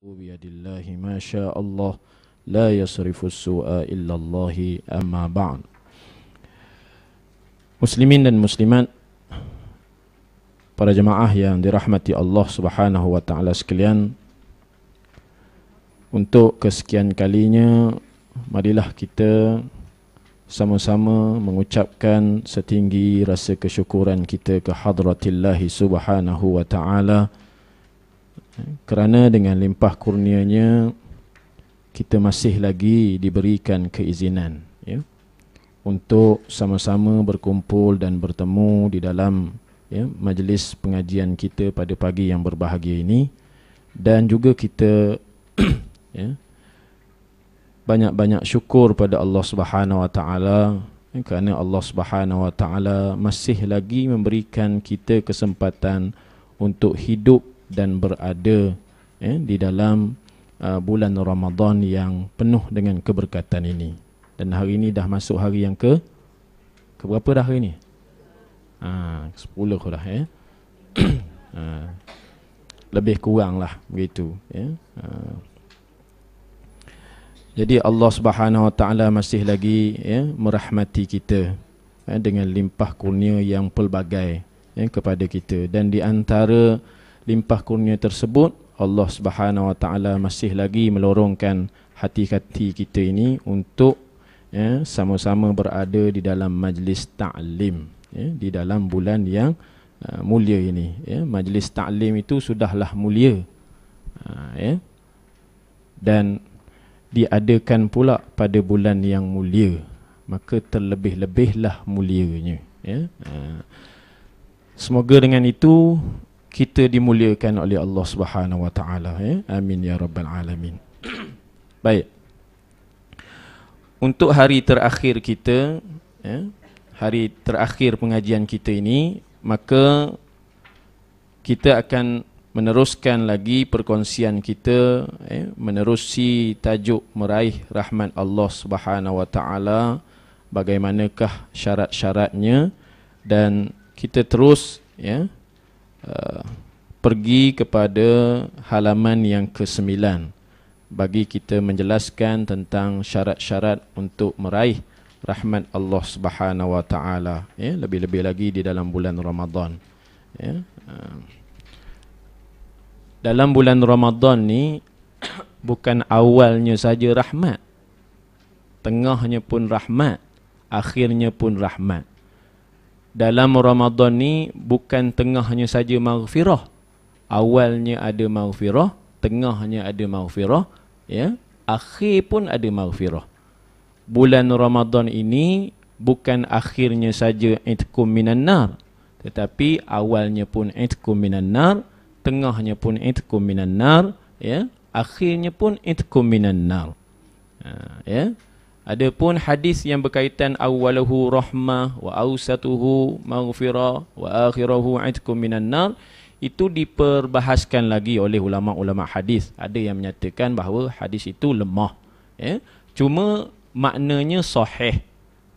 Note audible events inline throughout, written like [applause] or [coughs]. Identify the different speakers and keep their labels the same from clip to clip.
Speaker 1: وبيدله ما شاء الله لا يصرف السوء إلا الله أما بعد مسلمين المسلمين para jemaah yang dirahmati Allah Subhanahu wa taala sekalian untuk kesekian kalinya marilah kita sama-sama mengucapkan setinggi rasa kesyukuran kita ke hadratillah Subhanahu wa taala kerana dengan limpah kurnianya kita masih lagi diberikan keizinan ya untuk sama-sama berkumpul dan bertemu di dalam ya majlis pengajian kita pada pagi yang berbahagia ini dan juga kita [clears throat] ya banyak-banyak syukur pada Allah Subhanahu Wa Taala ya, kerana Allah Subhanahu Wa Taala masih lagi memberikan kita kesempatan untuk hidup dan berada eh, di dalam uh, bulan Ramadan yang penuh dengan keberkatan ini. Dan hari ini dah masuk hari yang ke ke berapa dah hari ini? Ah, 10 dah eh. [clears throat] ah, lebih kurang lah begitu ya. Ah. Jadi Allah Subhanahu Wa Taala masih lagi ya, merahmati kita ya, dengan limpah kurnia yang pelbagai ya, kepada kita dan di antara limpah kurnia tersebut Allah Subhanahu Wa Taala masih lagi melorongkan hati-hati kita ini untuk ya, sama-sama berada di dalam majlis taklim ya, di dalam bulan yang uh, mulia ini ya. majlis taklim itu sudahlah mulia ha, ya. dan diadakan pula pada bulan yang mulia maka terlebih-lebihlah mulianya ya. Ha. Semoga dengan itu kita dimuliakan oleh Allah Subhanahu wa taala ya. Amin ya rabbal alamin. [clears throat] Baik. Untuk hari terakhir kita ya, hari terakhir pengajian kita ini, maka kita akan meneruskan lagi perkongsian kita ya, menerusi tajuk meraih rahmat Allah Subhanahu wa taala bagaimanakah syarat-syaratnya dan kita terus ya Uh, pergi kepada halaman yang ke-9 bagi kita menjelaskan tentang syarat-syarat untuk meraih rahmat Allah Subhanahu wa taala ya lebih-lebih lagi di dalam bulan Ramadan ya uh, dalam bulan Ramadan ni [coughs] bukan awalnya saja rahmat tengahnya pun rahmat akhirnya pun rahmat dalam Ramadan ni bukan tengahnya saja maghfirah. Awalnya ada maghfirah, tengahnya ada maghfirah, ya. Akhir pun ada maghfirah. Bulan Ramadan ini bukan akhirnya saja itkum minan nar, tetapi awalnya pun itkum minan nar, tengahnya pun itkum minan nar, ya. Akhirnya pun itkum minan nar. Ha, ya. Adapun hadis yang berkaitan awwaluhu rahmah wa ausatuhu maghfirah wa akhiruhu 'itqum minan nar itu diperbahaskan lagi oleh ulama-ulama hadis. Ada yang menyatakan bahawa hadis itu lemah. Ya. Cuma maknanya sahih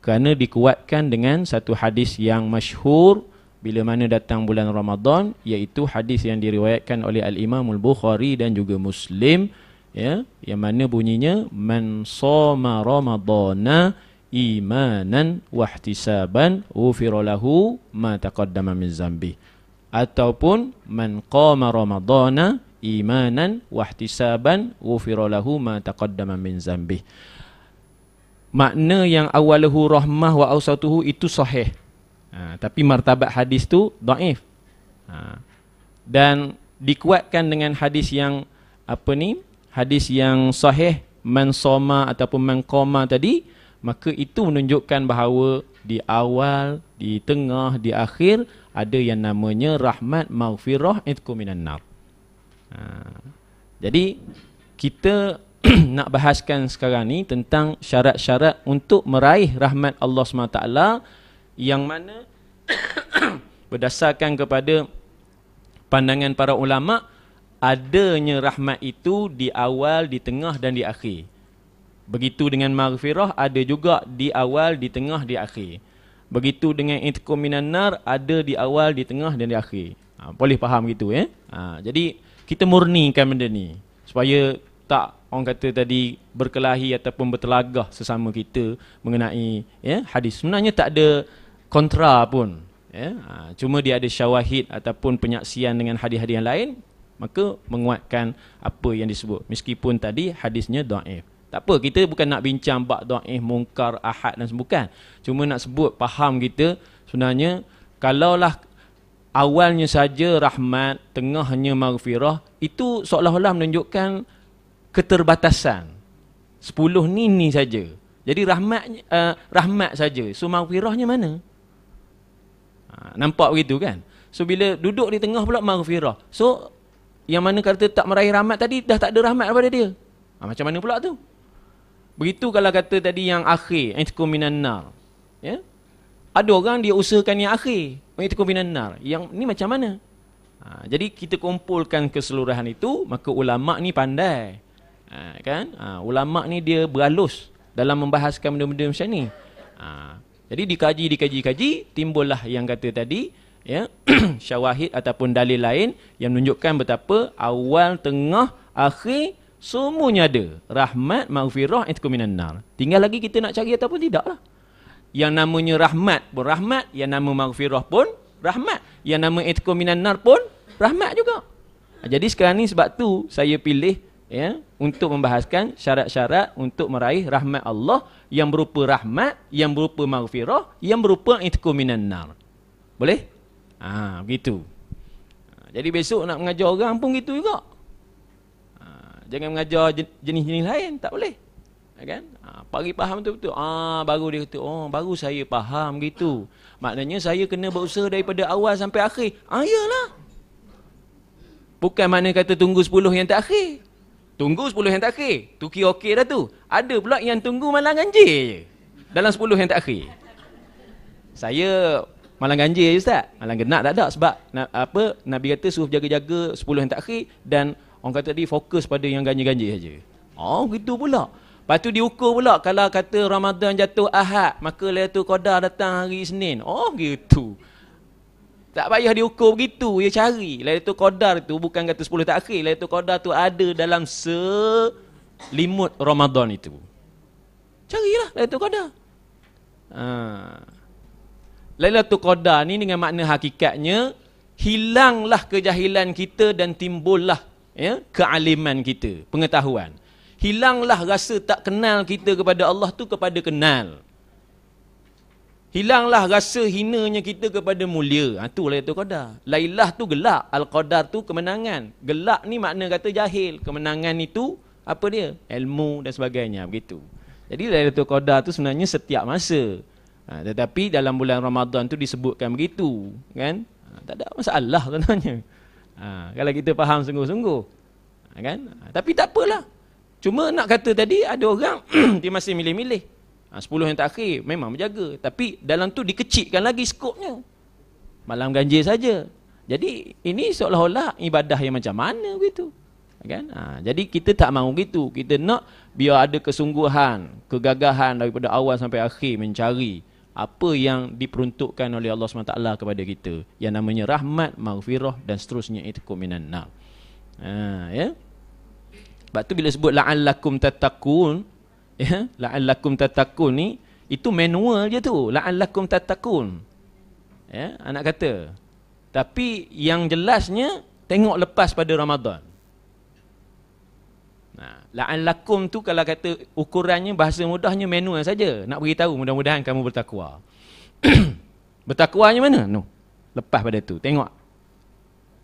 Speaker 1: kerana dikuatkan dengan satu hadis yang masyhur bila mana datang bulan Ramadan iaitu hadis yang diriwayatkan oleh Al-Imam Al-Bukhari dan juga Muslim ya yang mana bunyinya man soma ramadana imanan wahtisaban ufira lahu ma taqaddama min zambi ataupun man qama ramadana imanan wahtisaban ufira lahu ma taqaddama min zambi makna yang awaluhu rahmah wa ausatuhu itu sahih ha, tapi martabat hadis tu daif ha, dan dikuatkan dengan hadis yang apa ni hadis yang sahih man soma ataupun man koma tadi maka itu menunjukkan bahawa di awal, di tengah, di akhir ada yang namanya rahmat maufirah itku minan nar. Ha. Jadi kita [clears throat] nak bahaskan sekarang ni tentang syarat-syarat untuk meraih rahmat Allah SWT yang mana [clears throat] berdasarkan kepada pandangan para ulama' adanya rahmat itu di awal, di tengah dan di akhir. Begitu dengan maghfirah ada juga di awal, di tengah, di akhir. Begitu dengan intikum minan nar ada di awal, di tengah dan di akhir. Ha, boleh faham gitu ya. Eh? Ha, jadi kita murnikan benda ni supaya tak orang kata tadi berkelahi ataupun bertelagah sesama kita mengenai ya hadis sebenarnya tak ada kontra pun ya cuma dia ada syawahid ataupun penyaksian dengan hadis-hadis yang lain maka menguatkan apa yang disebut meskipun tadi hadisnya daif tak apa kita bukan nak bincang bab daif mungkar ahad dan sebukan cuma nak sebut faham kita sebenarnya kalaulah awalnya saja rahmat tengahnya maghfirah itu seolah-olah menunjukkan keterbatasan Sepuluh ni ni saja jadi rahmat uh, rahmat saja so maghfirahnya mana ha, nampak begitu kan so bila duduk di tengah pula maghfirah so yang mana kata tak meraih rahmat tadi dah tak ada rahmat daripada dia. Ha, macam mana pula tu? Begitu kalau kata tadi yang akhir, intikum minan nar. Ya. Ada orang dia usahakan yang akhir, intikum minan nar. Yang ni macam mana? Ha, jadi kita kumpulkan keseluruhan itu, maka ulama ni pandai. Ha, kan? Ha, ulama ni dia beralus dalam membahaskan benda-benda macam ni. Ha, jadi dikaji, dikaji, kaji, timbullah yang kata tadi, ya [clears throat] syawahid ataupun dalil lain yang menunjukkan betapa awal tengah akhir semuanya ada rahmat maghfirah itu minan nar tinggal lagi kita nak cari ataupun lah. yang namanya rahmat pun rahmat yang nama maghfirah pun rahmat yang nama itu minan nar pun rahmat juga ha, jadi sekarang ni sebab tu saya pilih ya untuk membahaskan syarat-syarat untuk meraih rahmat Allah yang berupa rahmat yang berupa maghfirah yang berupa itu minan nar boleh Ha, begitu. Ha, jadi besok nak mengajar orang pun gitu juga. Ha, jangan mengajar jenis-jenis lain, tak boleh. Ha, kan? Ha, pagi faham tu betul. Ah, ha, baru dia kata, "Oh, baru saya faham gitu." Maknanya saya kena berusaha daripada awal sampai akhir. Ah, ha, Bukan mana kata tunggu 10 yang terakhir. Tunggu 10 yang terakhir. Tu kira okey dah tu. Ada pula yang tunggu malang anjir je. Dalam 10 yang terakhir. Saya malang ganjil je ustaz malang genap tak ada sebab na, apa nabi kata suruh jaga-jaga 10 yang takhir dan orang kata tadi fokus pada yang ganjil-ganjil saja oh gitu pula Lepas tu diukur pula kalau kata Ramadan jatuh Ahad, maka Lailatul Qadar datang hari Isnin. Oh gitu. Tak payah diukur begitu, dia cari. Lailatul Qadar tu bukan kata 10 takhir, Lailatul Qadar tu ada dalam selimut Ramadan itu. Carilah Lailatul Qadar. Lailatul Qadar ni dengan makna hakikatnya hilanglah kejahilan kita dan timbullah ya kealiman kita, pengetahuan. Hilanglah rasa tak kenal kita kepada Allah tu kepada kenal. Hilanglah rasa hinanya kita kepada mulia. Ha, tu Lailatul Qadar. Lailah tu gelak, Al-Qadar tu kemenangan. Gelak ni makna kata jahil. Kemenangan itu apa dia? Ilmu dan sebagainya begitu. Jadi Lailatul Qadar tu sebenarnya setiap masa. Ha, tetapi dalam bulan Ramadan tu disebutkan begitu, kan? Ha, tak ada masalah tentunya. Ha, kalau kita faham sungguh-sungguh. Ha, kan? Ha, tapi tak apalah. Cuma nak kata tadi ada orang [clears throat] dia masih milih-milih. Ha, 10 yang terakhir memang menjaga. Tapi dalam tu dikecikkan lagi skopnya. Malam ganjil saja. Jadi ini seolah-olah ibadah yang macam mana begitu. Kan? Ha, jadi kita tak mahu gitu. Kita nak biar ada kesungguhan, kegagahan daripada awal sampai akhir mencari apa yang diperuntukkan oleh Allah SWT kepada kita yang namanya rahmat, maghfirah dan seterusnya itu kuminan nar. Ha, ya. Sebab tu bila sebut la'allakum tatakun ya, la'allakum tatakun ni itu manual je tu la'allakum tatakun ya, anak kata tapi yang jelasnya tengok lepas pada Ramadan Nah, ha, La'an lakum tu kalau kata ukurannya bahasa mudahnya manual saja. Nak tahu mudah-mudahan kamu bertakwa. [clears throat] Bertakwanya mana? No. Lepas pada tu. Tengok.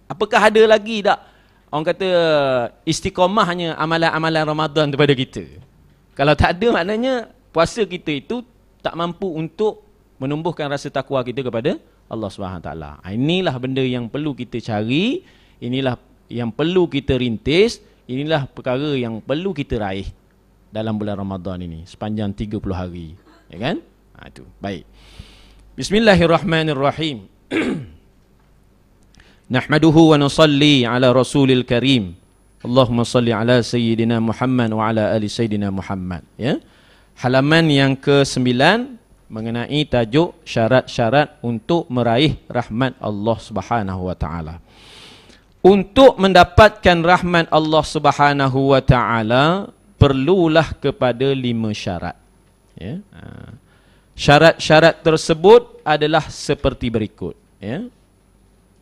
Speaker 1: Apakah ada lagi tak? Orang kata istiqomahnya amalan-amalan Ramadan kepada kita. Kalau tak ada maknanya puasa kita itu tak mampu untuk menumbuhkan rasa takwa kita kepada Allah Subhanahu Taala. Ha, inilah benda yang perlu kita cari. Inilah yang perlu kita rintis. Inilah perkara yang perlu kita raih dalam bulan Ramadan ini sepanjang 30 hari. Ya kan? Ha itu. Baik. Bismillahirrahmanirrahim. [clears throat] Nahmaduhu wa nusalli ala Rasulil Karim. Allahumma salli ala sayyidina Muhammad wa ala ali sayyidina Muhammad, ya. Halaman yang ke-9 mengenai tajuk syarat-syarat untuk meraih rahmat Allah Subhanahu wa taala untuk mendapatkan rahmat Allah Subhanahu wa taala perlulah kepada lima syarat ya ha. syarat-syarat tersebut adalah seperti berikut ya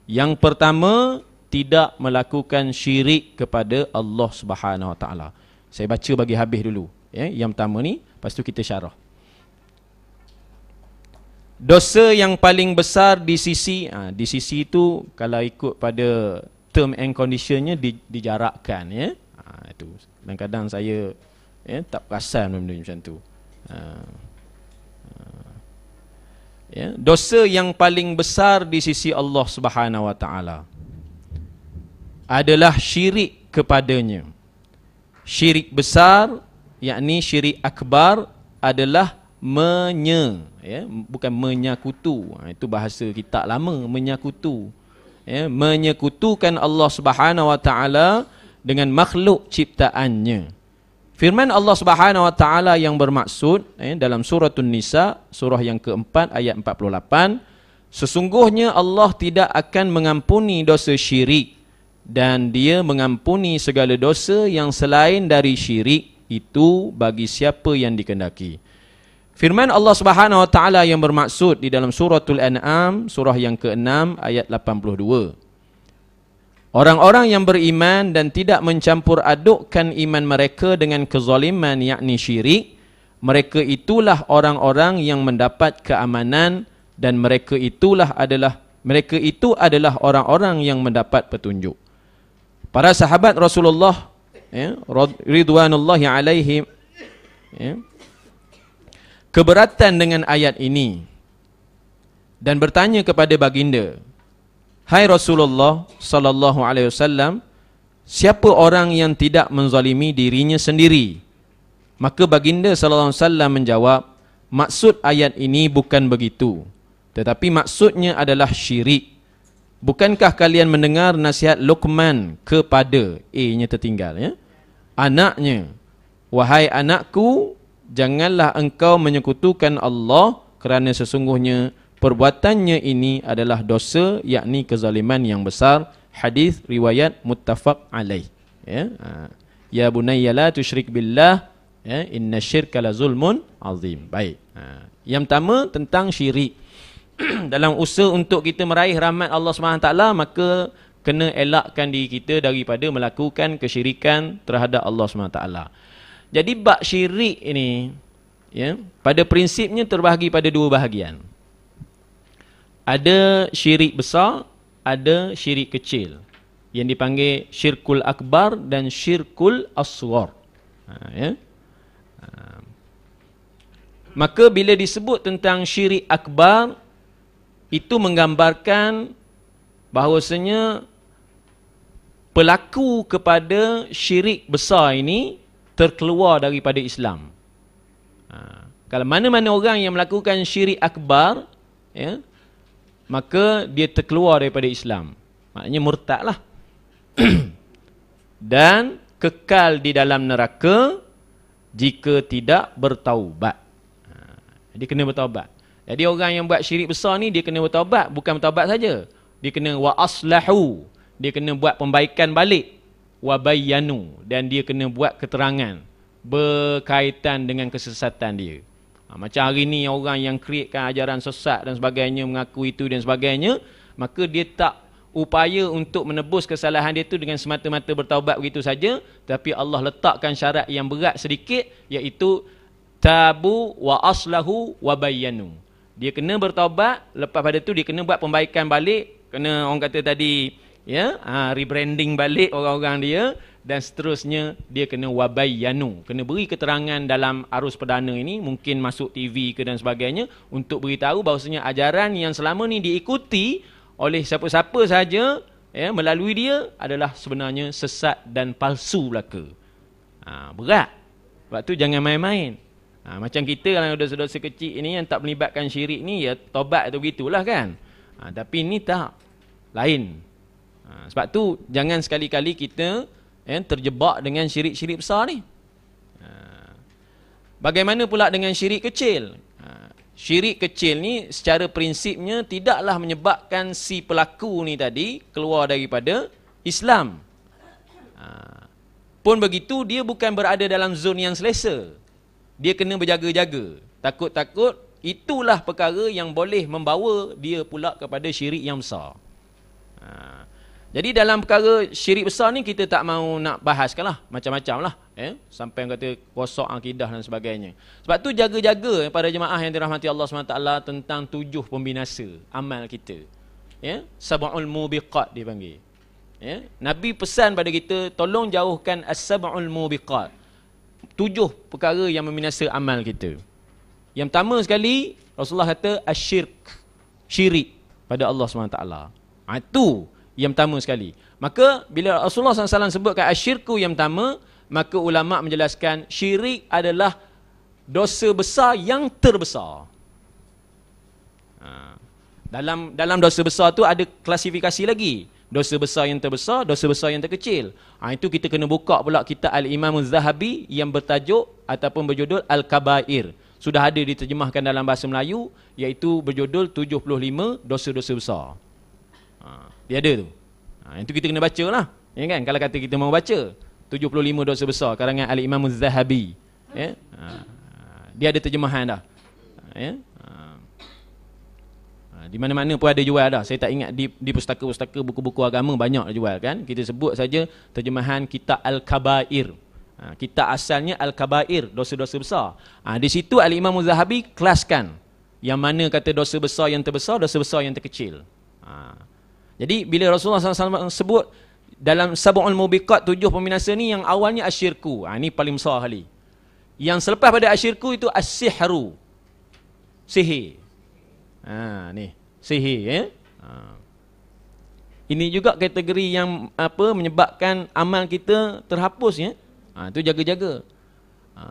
Speaker 1: yang pertama tidak melakukan syirik kepada Allah Subhanahu wa saya baca bagi habis dulu ya yang pertama ni lepas tu kita syarah dosa yang paling besar di sisi ha, di sisi itu kalau ikut pada term and conditionnya di, dijarakkan ya. Ha, itu. dan kadang saya ya, tak perasan benda macam tu. Ha. ha. Ya, dosa yang paling besar di sisi Allah Subhanahu wa taala adalah syirik kepadanya. Syirik besar yakni syirik akbar adalah menye ya bukan menyakutu ha, itu bahasa kita lama menyakutu ya, menyekutukan Allah Subhanahu wa taala dengan makhluk ciptaannya. Firman Allah Subhanahu wa taala yang bermaksud ya, dalam surah An-Nisa surah yang keempat ayat 48 sesungguhnya Allah tidak akan mengampuni dosa syirik dan dia mengampuni segala dosa yang selain dari syirik itu bagi siapa yang dikendaki. Firman Allah Subhanahu wa taala yang bermaksud di dalam surah suratul An'am surah yang ke-6 ayat 82. Orang-orang yang beriman dan tidak mencampur adukkan iman mereka dengan kezaliman yakni syirik, mereka itulah orang-orang yang mendapat keamanan dan mereka itulah adalah mereka itu adalah orang-orang yang mendapat petunjuk. Para sahabat Rasulullah ya, ridwanullahi alaihim ya, keberatan dengan ayat ini dan bertanya kepada baginda Hai Rasulullah sallallahu alaihi wasallam siapa orang yang tidak menzalimi dirinya sendiri maka baginda sallallahu alaihi wasallam menjawab maksud ayat ini bukan begitu tetapi maksudnya adalah syirik bukankah kalian mendengar nasihat Luqman kepada a-nya tertinggal ya anaknya wahai anakku janganlah engkau menyekutukan Allah kerana sesungguhnya perbuatannya ini adalah dosa yakni kezaliman yang besar hadis riwayat muttafaq alaih ya ha. ya bunayya la tusyrik billah ya inna syirka la zulmun azim baik ha. yang pertama tentang syirik [clears throat] dalam usaha untuk kita meraih rahmat Allah SWT maka kena elakkan diri kita daripada melakukan kesyirikan terhadap Allah SWT. Jadi bab syirik ini ya, pada prinsipnya terbahagi pada dua bahagian. Ada syirik besar, ada syirik kecil. Yang dipanggil syirkul akbar dan syirkul aswar. Ha, ya. Ha. Maka bila disebut tentang syirik akbar, itu menggambarkan bahawasanya pelaku kepada syirik besar ini terkeluar daripada Islam. Ha. Kalau mana-mana orang yang melakukan syirik akbar, ya, maka dia terkeluar daripada Islam. Maknanya murtad lah. [clears throat] Dan kekal di dalam neraka jika tidak bertaubat. Ha. Dia kena bertaubat. Jadi orang yang buat syirik besar ni, dia kena bertaubat. Bukan bertaubat saja. Dia kena waaslahu. Dia kena buat pembaikan balik wabayyanu dan dia kena buat keterangan berkaitan dengan kesesatan dia. Ha, macam hari ni orang yang createkan ajaran sesat dan sebagainya mengaku itu dan sebagainya, maka dia tak upaya untuk menebus kesalahan dia tu dengan semata-mata bertaubat begitu saja, tapi Allah letakkan syarat yang berat sedikit iaitu tabu wa aslahu wa Dia kena bertaubat, lepas pada tu dia kena buat pembaikan balik, kena orang kata tadi ya ha, rebranding balik orang-orang dia dan seterusnya dia kena wabayanu kena beri keterangan dalam arus perdana ini mungkin masuk TV ke dan sebagainya untuk beritahu bahawasanya ajaran yang selama ni diikuti oleh siapa-siapa saja ya melalui dia adalah sebenarnya sesat dan palsu belaka ha, berat sebab tu jangan main-main ha, macam kita kalau ada dosa-dosa kecil ini yang tak melibatkan syirik ni ya tobat atau gitulah kan ha, tapi ni tak lain Ha, sebab tu jangan sekali-kali kita eh, terjebak dengan syirik-syirik besar ni. Ha, bagaimana pula dengan syirik kecil? Ha, syirik kecil ni secara prinsipnya tidaklah menyebabkan si pelaku ni tadi keluar daripada Islam. pun begitu dia bukan berada dalam zon yang selesa. Dia kena berjaga-jaga. Takut-takut itulah perkara yang boleh membawa dia pula kepada syirik yang besar. Jadi dalam perkara syirik besar ni kita tak mau nak bahaskan lah. Macam-macam lah. Eh? Sampai yang kata kosok akidah dan sebagainya. Sebab tu jaga-jaga pada jemaah yang dirahmati Allah SWT tentang tujuh pembinasa amal kita. Ya? Eh? Sab'ul mubiqat dia panggil. Eh? Ya. Nabi pesan pada kita tolong jauhkan as-sab'ul mubiqat. Tujuh perkara yang membinasa amal kita. Yang pertama sekali Rasulullah kata asyirk. Syirik pada Allah SWT. Itu. Ha, yang pertama sekali. Maka bila Rasulullah SAW sebutkan asyirku yang pertama, maka ulama menjelaskan syirik adalah dosa besar yang terbesar. Ha. Dalam dalam dosa besar tu ada klasifikasi lagi. Dosa besar yang terbesar, dosa besar yang terkecil. Ha, itu kita kena buka pula kitab Al-Imam Zahabi yang bertajuk ataupun berjudul Al-Kabair. Sudah ada diterjemahkan dalam bahasa Melayu iaitu berjudul 75 dosa-dosa besar. Ha. Dia ada tu. Ha, yang kita kena baca lah. Ya kan? Kalau kata kita mau baca. 75 dosa besar. Karangan Ali imam Zahabi. Ya? Ha, dia ada terjemahan dah. Ha, ya? Ha. Ha, di mana-mana pun ada jual dah. Saya tak ingat di, di pustaka-pustaka buku-buku agama banyak jual kan. Kita sebut saja terjemahan kitab Al-Kabair. Ha, kitab asalnya Al-Kabair, dosa-dosa besar. Ha, di situ Ali imam Muzahabi kelaskan. Yang mana kata dosa besar yang terbesar, dosa besar yang terkecil. Ha, jadi bila Rasulullah SAW sebut dalam sabu'ul mubiqat tujuh peminasa ni yang awalnya asyirku. Ha, ini paling besar kali. Yang selepas pada asyirku itu asyihru. sihi. Ha, ni. Sihir. Eh? Ha. Ini juga kategori yang apa menyebabkan amal kita terhapus. Ya? Ha, itu jaga-jaga. Ha.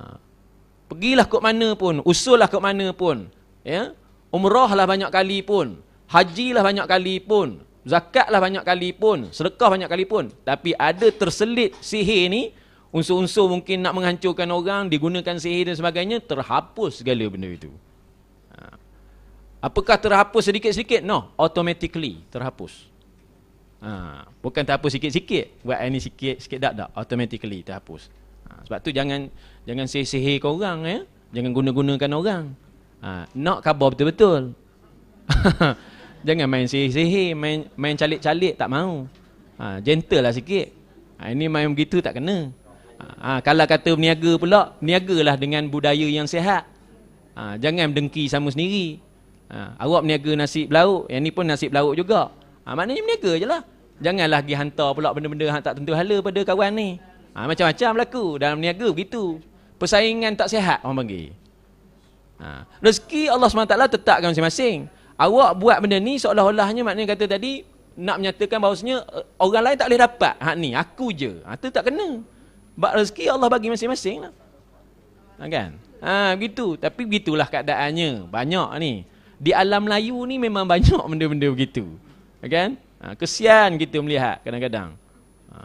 Speaker 1: Pergilah ke mana pun. Usullah ke mana pun. Ya? Umrah banyak kali pun. hajilah banyak kali pun. Zakat lah banyak kali pun, sedekah banyak kali pun, tapi ada terselit sihir ni, unsur-unsur mungkin nak menghancurkan orang, digunakan sihir dan sebagainya, terhapus segala benda itu. Ha. Apakah terhapus sedikit-sedikit? No, automatically terhapus. Ha, bukan terhapus sikit-sikit Buat ini sikit, sikit tak tak Automatically terhapus ha, Sebab tu jangan Jangan sihir-sihir ke orang ya Jangan guna-gunakan orang ha, Nak kabar betul-betul [laughs] jangan main sihir-sihir, main main calik-calik tak mau. Ha, gentle lah sikit. Ha, ini main begitu tak kena. Ha, ha kalau kata berniaga pula, niagalah dengan budaya yang sihat. Ha, jangan dengki sama sendiri. Ha, awak berniaga nasi belauk, yang ni pun nasi belauk juga. Ha, maknanya berniaga je lah. Janganlah pergi hantar pula benda-benda yang tak tentu hala pada kawan ni. Ha, macam-macam berlaku dalam niaga begitu. Persaingan tak sihat orang panggil. Ha, rezeki Allah SWT tetapkan masing-masing. Awak buat benda ni seolah-olahnya maknanya kata tadi nak menyatakan bahawasanya eh, orang lain tak boleh dapat hak ni, aku je. Ha tu tak kena. Bak rezeki Allah bagi masing-masing lah. Ha, kan? Ha begitu, tapi begitulah keadaannya. Banyak ni. Di alam Melayu ni memang banyak [laughs] benda-benda begitu. Ha, kan? Ha, kesian kita melihat kadang-kadang. Ha,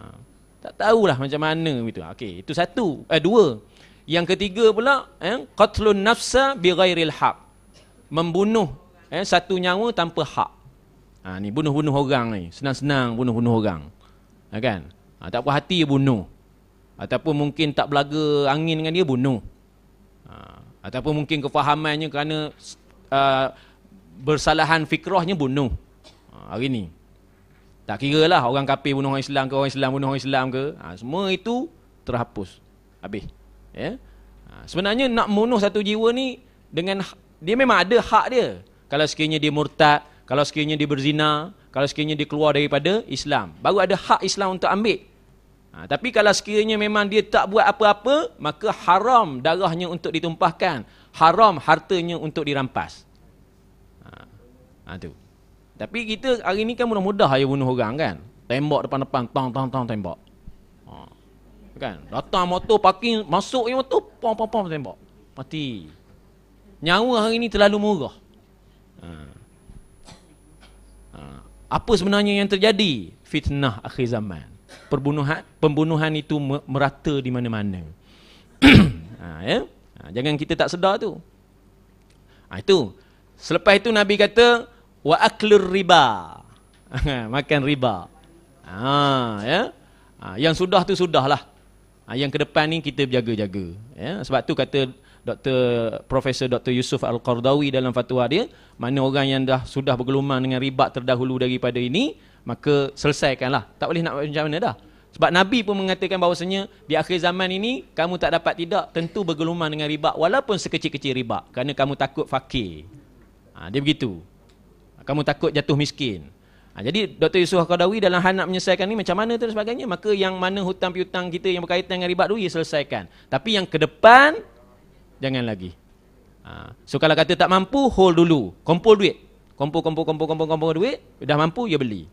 Speaker 1: tak tahulah macam mana begitu. Okey, itu satu. Eh dua. Yang ketiga pula, eh, qatlun nafsa bi haq. Membunuh Eh, satu nyawa tanpa hak. Ha, ni bunuh-bunuh orang ni. Senang-senang bunuh-bunuh orang. Ha, kan? Ha, tak puas hati bunuh. Ataupun mungkin tak belaga angin dengan dia bunuh. Ha, ataupun mungkin kefahamannya kerana uh, bersalahan fikrahnya bunuh. Ha, hari ni. Tak kira lah orang kafir bunuh orang Islam ke orang Islam bunuh orang Islam ke. Ha, semua itu terhapus. Habis. Ya? Ha, sebenarnya nak bunuh satu jiwa ni dengan dia memang ada hak dia kalau sekiranya dia murtad, kalau sekiranya dia berzina, kalau sekiranya dia keluar daripada Islam. Baru ada hak Islam untuk ambil. Ha, tapi kalau sekiranya memang dia tak buat apa-apa, maka haram darahnya untuk ditumpahkan. Haram hartanya untuk dirampas. Ha, ha, tu. Tapi kita hari ni kan mudah-mudah aja bunuh orang kan. Tembok depan-depan, tang-tang-tang tembok. Ha, kan? Datang motor, parking, masuk motor, pom-pom-pom tembok. Mati. Nyawa hari ni terlalu murah. Ha. Ha. Apa sebenarnya yang terjadi? Fitnah akhir zaman. Perbunuhan, pembunuhan itu merata di mana-mana. [clears throat] ha, ya? Ha, jangan kita tak sedar tu. Ha, itu. Selepas itu Nabi kata, wa aklur riba. Makan riba. Ha, ya? Ha, yang sudah tu sudahlah. Ha, yang ke depan ni kita berjaga-jaga. Ya? Sebab tu kata Dr. Profesor Dr. Yusuf Al-Qardawi dalam fatwa dia, mana orang yang dah sudah bergelumang dengan ribat terdahulu daripada ini, maka selesaikanlah. Tak boleh nak macam mana dah. Sebab Nabi pun mengatakan bahawasanya di akhir zaman ini kamu tak dapat tidak tentu bergelumang dengan riba walaupun sekecil-kecil riba kerana kamu takut fakir. Ha, dia begitu. Kamu takut jatuh miskin. Ha, jadi Dr. Yusuf Al-Qadawi dalam hal nak menyelesaikan ini macam mana tu dan sebagainya maka yang mana hutang piutang kita yang berkaitan dengan riba dulu ia selesaikan. Tapi yang ke depan jangan lagi. Ha. So kalau kata tak mampu, hold dulu. Kumpul duit. Kumpul, kumpul, kumpul, kumpul, kumpul duit. Dah mampu, ya beli.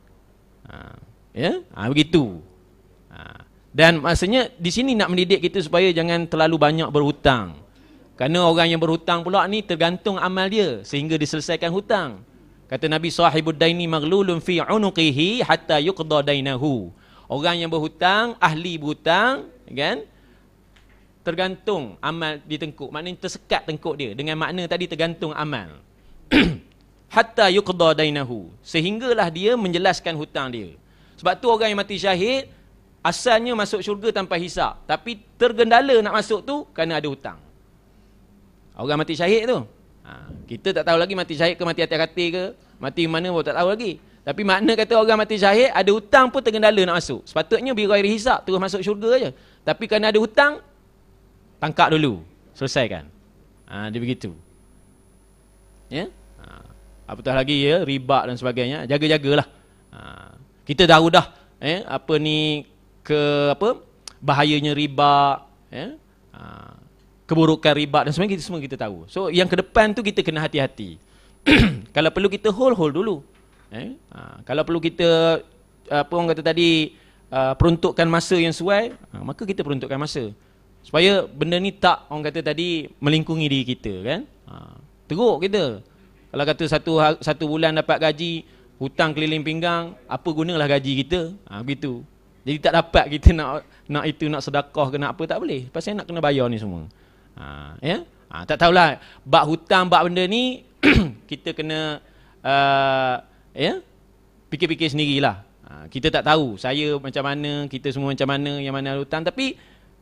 Speaker 1: Ha. Ya, ha, begitu. Ha. Dan maksudnya di sini nak mendidik kita supaya jangan terlalu banyak berhutang. Kerana orang yang berhutang pula ni tergantung amal dia sehingga diselesaikan hutang. Kata Nabi sahibud daini maghlulun fi unuqihi hatta yuqda dainahu. Orang yang berhutang, ahli berhutang, kan? tergantung amal di tengkuk maknanya tersekat tengkuk dia dengan makna tadi tergantung amal [clears throat] hatta yuqda dainahu sehinggalah dia menjelaskan hutang dia sebab tu orang yang mati syahid asalnya masuk syurga tanpa hisap tapi tergendala nak masuk tu kerana ada hutang orang mati syahid tu ha, kita tak tahu lagi mati syahid ke mati hati-hati ke mati mana pun tak tahu lagi tapi makna kata orang mati syahid ada hutang pun tergendala nak masuk sepatutnya bila hisap terus masuk syurga je tapi kerana ada hutang tangkap dulu selesaikan ha, dia begitu ya ha, ah, apatah lagi ya riba dan sebagainya jaga-jagalah ha, kita dah udah eh ya? apa ni ke apa bahayanya riba ya ha, keburukan riba dan sebagainya kita semua kita tahu so yang ke depan tu kita kena hati-hati [clears throat] kalau perlu kita hold hold dulu eh ha, kalau perlu kita apa orang kata tadi uh, peruntukkan masa yang sesuai ha, maka kita peruntukkan masa supaya benda ni tak orang kata tadi melingkungi diri kita kan ha. teruk kita kalau kata satu ha, satu bulan dapat gaji hutang keliling pinggang apa gunalah gaji kita ha, begitu jadi tak dapat kita nak nak itu nak sedekah ke nak apa tak boleh pasal nak kena bayar ni semua ha, ya ha, tak tahulah bab hutang bab benda ni [clears throat] kita kena uh, ya fikir-fikir sendirilah ha, kita tak tahu saya macam mana kita semua macam mana yang mana hutang tapi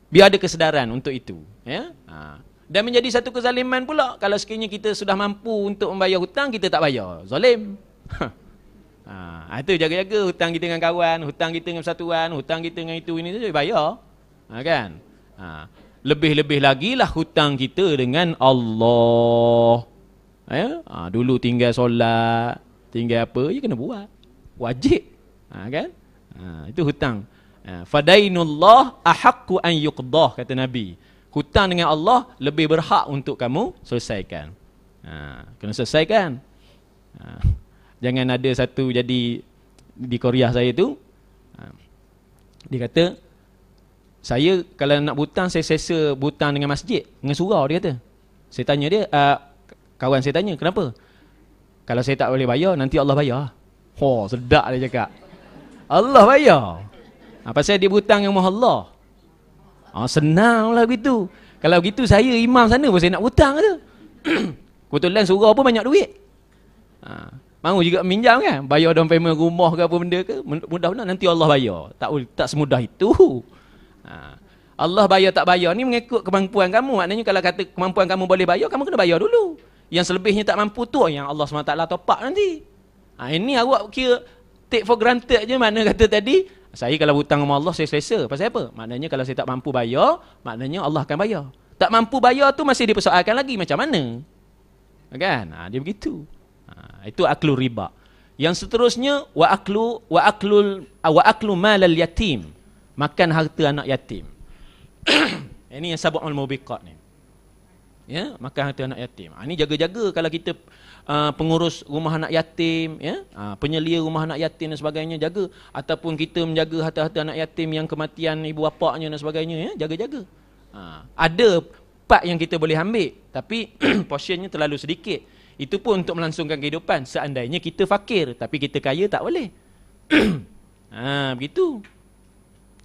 Speaker 1: Biar ada kesedaran untuk itu. Ya? Ha. Dan menjadi satu kezaliman pula kalau sekiranya kita sudah mampu untuk membayar hutang, kita tak bayar. Zalim. [laughs] Ha. Itu ha, jaga-jaga hutang kita dengan kawan, hutang kita dengan persatuan, hutang kita dengan itu, ini saja, bayar. Ha, kan? Ha. Lebih-lebih lagi lah hutang kita dengan Allah. Ya? Ha, dulu tinggal solat, tinggal apa, ya kena buat. Wajib. Ha, kan? Ha, itu hutang. Ya, fadainullah ahakku an yuqdah kata Nabi. Hutang dengan Allah lebih berhak untuk kamu selesaikan. Ha, kena selesaikan. Ha, jangan ada satu jadi di Korea saya tu. Ha, dia kata, saya kalau nak butang saya sesa hutang dengan masjid. Dengan surau dia kata. Saya tanya dia, uh, kawan saya tanya, kenapa? Kalau saya tak boleh bayar, nanti Allah bayar. Oh, sedap dia cakap. Allah bayar. Ha, pasal dia berhutang dengan Maha Allah. Ha, senanglah begitu. Kalau begitu saya imam sana pun saya nak hutang tu. [clears throat] Kebetulan surah pun banyak duit. Ha, mahu juga minjam kan? Bayar down payment rumah ke apa benda ke? Mudah mudah nanti Allah bayar. Tak tak semudah itu. Ha, Allah bayar tak bayar ni mengikut kemampuan kamu. Maknanya kalau kata kemampuan kamu boleh bayar, kamu kena bayar dulu. Yang selebihnya tak mampu tu yang Allah SWT top up nanti. Ha, ini awak kira take for granted je mana kata tadi saya kalau hutang sama Allah saya selesa. Pasal apa? Maknanya kalau saya tak mampu bayar, maknanya Allah akan bayar. Tak mampu bayar tu masih dipersoalkan lagi macam mana? Kan? Ha, dia begitu. Ha, itu aklu riba. Yang seterusnya wa aklu wa aklul ah, wa aklu malal yatim. Makan harta anak yatim. [coughs] Ini yang sabuk al-mubiqat ni ya makan harta anak yatim ha, ini jaga-jaga kalau kita uh, pengurus rumah anak yatim ya ha, penyelia rumah anak yatim dan sebagainya jaga ataupun kita menjaga harta-harta anak yatim yang kematian ibu bapaknya dan sebagainya ya jaga-jaga ha, ada part yang kita boleh ambil tapi [clears throat] portionnya terlalu sedikit itu pun untuk melangsungkan kehidupan seandainya kita fakir tapi kita kaya tak boleh [clears throat] ha begitu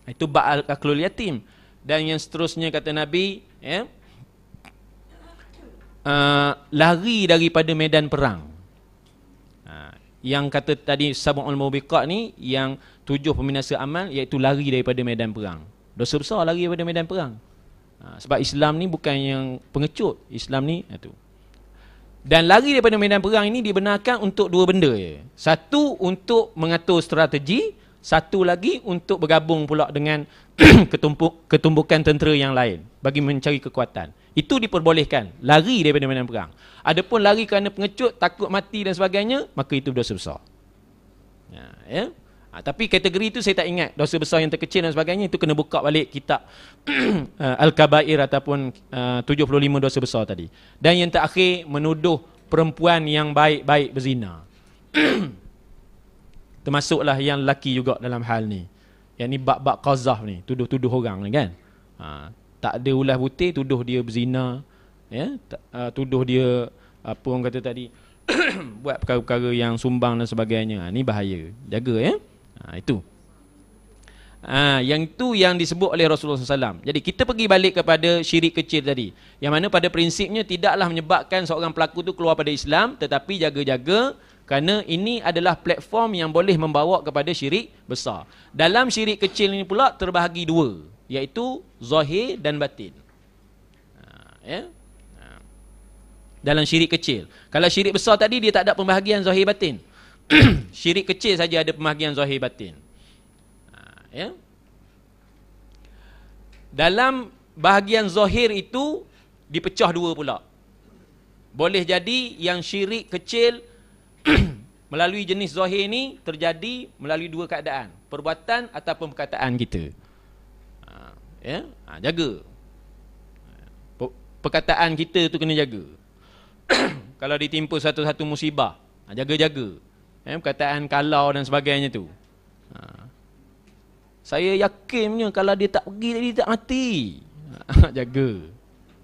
Speaker 1: itu bab al yatim dan yang seterusnya kata nabi ya uh, lari daripada medan perang. Uh, yang kata tadi Sabu'ul Mubiqah ni yang tujuh pembinasa amal iaitu lari daripada medan perang. Dosa besar lari daripada medan perang. Uh, sebab Islam ni bukan yang pengecut. Islam ni itu. Dan lari daripada medan perang ini dibenarkan untuk dua benda je. Satu untuk mengatur strategi, satu lagi untuk bergabung pula dengan [clears throat] ketumpuk, ketumbukan tentera yang lain bagi mencari kekuatan. Itu diperbolehkan lari daripada medan perang. Adapun lari kerana pengecut, takut mati dan sebagainya, maka itu dosa besar. Ya, ya. Ha, tapi kategori itu saya tak ingat dosa besar yang terkecil dan sebagainya itu kena buka balik kitab [clears throat] uh, al-kabair ataupun uh, 75 dosa besar tadi. Dan yang terakhir menuduh perempuan yang baik-baik berzina. [clears throat] Termasuklah yang lelaki juga dalam hal ni. Yang ni bak bab qazah ni, tuduh-tuduh orang ni kan. Ha, tak ada ulas butir tuduh dia berzina ya ah, tuduh dia apa orang kata tadi [coughs] buat perkara-perkara yang sumbang dan sebagainya ha, ni bahaya jaga ya ha, itu ha, yang itu yang disebut oleh Rasulullah SAW jadi kita pergi balik kepada syirik kecil tadi yang mana pada prinsipnya tidaklah menyebabkan seorang pelaku tu keluar pada Islam tetapi jaga-jaga kerana ini adalah platform yang boleh membawa kepada syirik besar dalam syirik kecil ini pula terbahagi dua Yaitu zahir dan batin. Ha, ya? Ha. Dalam syirik kecil. Kalau syirik besar tadi dia tak ada pembahagian zahir batin. [clears throat] syirik kecil saja ada pembahagian zahir batin. Ha, ya? Dalam bahagian zahir itu dipecah dua pula. Boleh jadi yang syirik kecil [clears throat] melalui jenis zahir ini terjadi melalui dua keadaan, perbuatan ataupun perkataan kita ya ha, jaga perkataan kita tu kena jaga [clears throat] kalau ditimpa satu-satu musibah ha, jaga-jaga ya perkataan kalau dan sebagainya tu ha. saya yakinnya kalau dia tak pergi dia tak mati ha, [laughs] jaga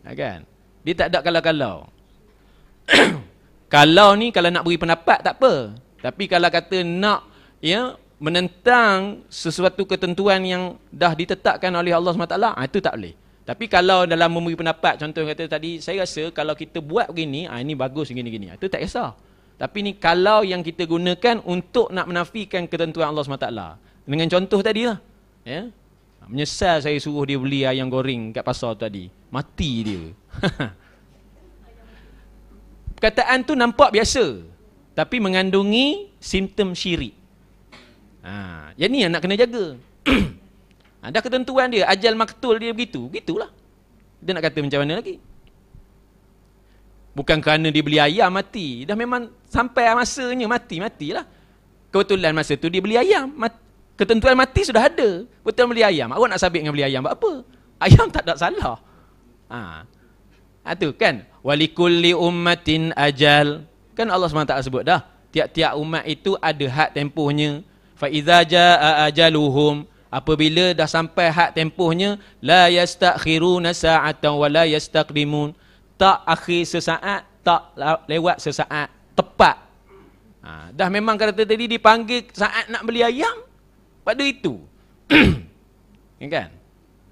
Speaker 1: ha, kan dia tak ada kalau-kalau [clears throat] kalau ni kalau nak beri pendapat tak apa tapi kalau kata nak ya menentang sesuatu ketentuan yang dah ditetapkan oleh Allah SWT, ha, ah, itu tak boleh. Tapi kalau dalam memberi pendapat, contoh kata tadi, saya rasa kalau kita buat begini, ha, ini bagus begini-gini, ah, itu tak kisah. Tapi ni kalau yang kita gunakan untuk nak menafikan ketentuan Allah SWT. Dengan contoh tadi lah. Ya? Menyesal saya suruh dia beli ayam goreng kat pasar tadi. Mati dia. [laughs] Perkataan tu nampak biasa. Tapi mengandungi simptom syirik. Ha, yang ni yang nak kena jaga. Ada [clears throat] ha, ketentuan dia, ajal maktul dia begitu, gitulah. Dia nak kata macam mana lagi? Bukan kerana dia beli ayam mati, dah memang sampai masanya mati-matilah. Kebetulan masa tu dia beli ayam, mati. ketentuan mati sudah ada. Betul beli ayam. Awak nak sabit dengan beli ayam buat apa? Ayam tak ada salah. Ha. Ha tu kan, walikulli ummatin ajal. Kan Allah SWT sebut dah, tiap-tiap umat itu ada hak tempohnya. فَإِذَا جَاءَ أَجَلُهُمْ Apabila dah sampai hak tempohnya, لَا يَسْتَأْخِرُونَ سَاعَةً وَلَا يَسْتَقْدِمُونَ Tak akhir sesaat, tak lewat sesaat. Tepat. Ha, dah memang kata tadi dipanggil saat nak beli ayam. Pada itu. [clears throat] ya kan?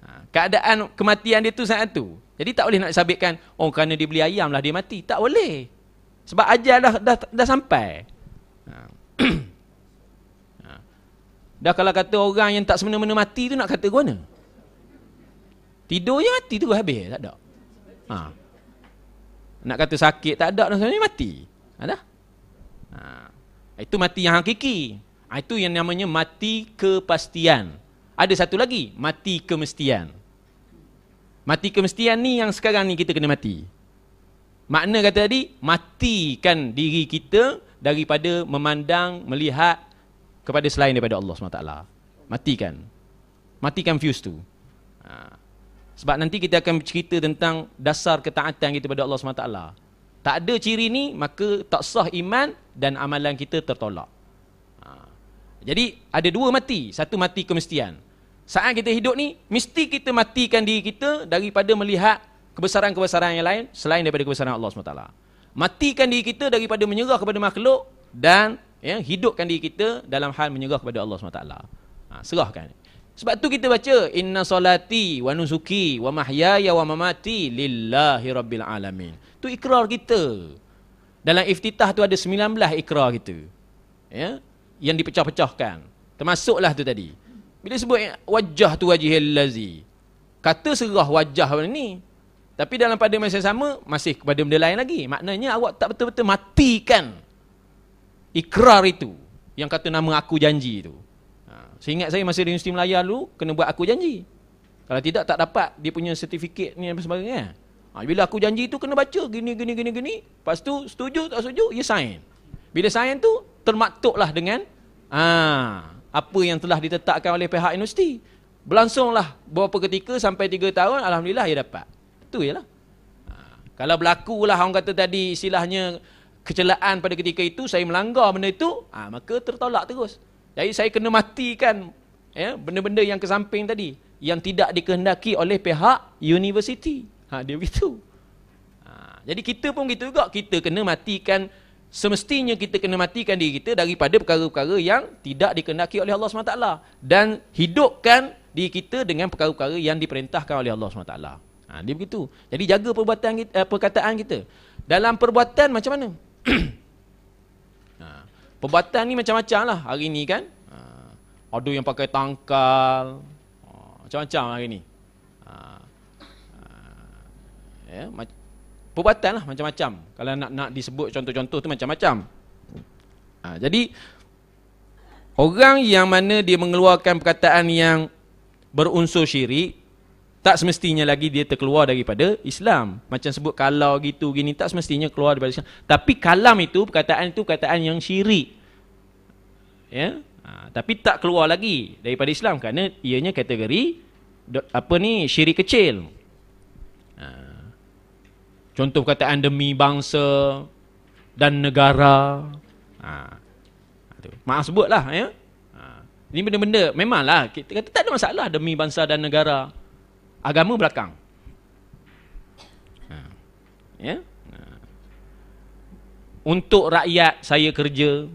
Speaker 1: Ha, keadaan kematian dia tu saat tu. Jadi tak boleh nak sabitkan, oh kerana dia beli ayam lah dia mati. Tak boleh. Sebab ajal dah, dah, dah sampai. Ha. [clears throat] Dah kalau kata orang yang tak semena-mena mati tu nak kata ke mana? Tidur je mati tu habis, tak ada. Ha. Nak kata sakit tak ada dan sebenarnya mati. Ada? Ha. Itu mati yang hakiki. Ha, itu yang namanya mati kepastian. Ada satu lagi, mati kemestian. Mati kemestian ni yang sekarang ni kita kena mati. Makna kata tadi, matikan diri kita daripada memandang, melihat, kepada selain daripada Allah SWT matikan matikan fuse tu ha. sebab nanti kita akan cerita tentang dasar ketaatan kita kepada Allah SWT tak ada ciri ni maka tak sah iman dan amalan kita tertolak ha. jadi ada dua mati satu mati kemestian saat kita hidup ni mesti kita matikan diri kita daripada melihat kebesaran-kebesaran yang lain selain daripada kebesaran Allah SWT matikan diri kita daripada menyerah kepada makhluk dan ya hidupkan diri kita dalam hal menyerah kepada Allah SWT ha, serahkan sebab tu kita baca inna salati wa nusuki wa mahyaya wa mamati lillahi rabbil alamin tu ikrar kita dalam iftitah tu ada 19 ikrar kita ya yang dipecah-pecahkan termasuklah tu tadi bila sebut wajah tu wajihil lazi kata serah wajah ni tapi dalam pada masa yang sama masih kepada benda lain lagi maknanya awak tak betul-betul matikan ikrar itu yang kata nama aku janji itu ha, saya ingat saya masih di Universiti Melayu dulu kena buat aku janji kalau tidak tak dapat dia punya sertifikat ni dan sebagainya ha, bila aku janji itu kena baca gini gini gini gini lepas tu setuju tak setuju ya sign bila sign tu termaktuklah dengan ha, apa yang telah ditetapkan oleh pihak universiti berlangsunglah beberapa ketika sampai tiga tahun Alhamdulillah ia ya dapat itu je ya lah ha, kalau berlaku lah orang kata tadi istilahnya kecelaan pada ketika itu saya melanggar benda itu ha, maka tertolak terus jadi saya kena matikan ya benda-benda yang kesamping tadi yang tidak dikehendaki oleh pihak universiti ha dia begitu ha, jadi kita pun gitu juga kita kena matikan semestinya kita kena matikan diri kita daripada perkara-perkara yang tidak dikehendaki oleh Allah SWT dan hidupkan diri kita dengan perkara-perkara yang diperintahkan oleh Allah SWT ha, dia begitu jadi jaga perbuatan kita, eh, perkataan kita dalam perbuatan macam mana? [clears throat] ha. Perbuatan ni macam-macam lah hari ni kan ha. Ada yang pakai tangkal ha. Macam-macam hari ni ha. Ha. Ya, ma- Perbuatan lah macam-macam Kalau nak nak disebut contoh-contoh tu macam-macam ha. Jadi Orang yang mana dia mengeluarkan perkataan yang Berunsur syirik tak semestinya lagi dia terkeluar daripada Islam. Macam sebut kalau gitu gini tak semestinya keluar daripada Islam. Tapi kalam itu perkataan itu perkataan yang syirik. Ya. Ha, tapi tak keluar lagi daripada Islam kerana ianya kategori apa ni syirik kecil. Ha. Contoh perkataan demi bangsa dan negara. Ha. Maaf sebutlah ya. Ha. Ini benda-benda memanglah kita kata tak ada masalah demi bangsa dan negara agama belakang. Ha. Ya? Ha. Untuk rakyat saya kerja.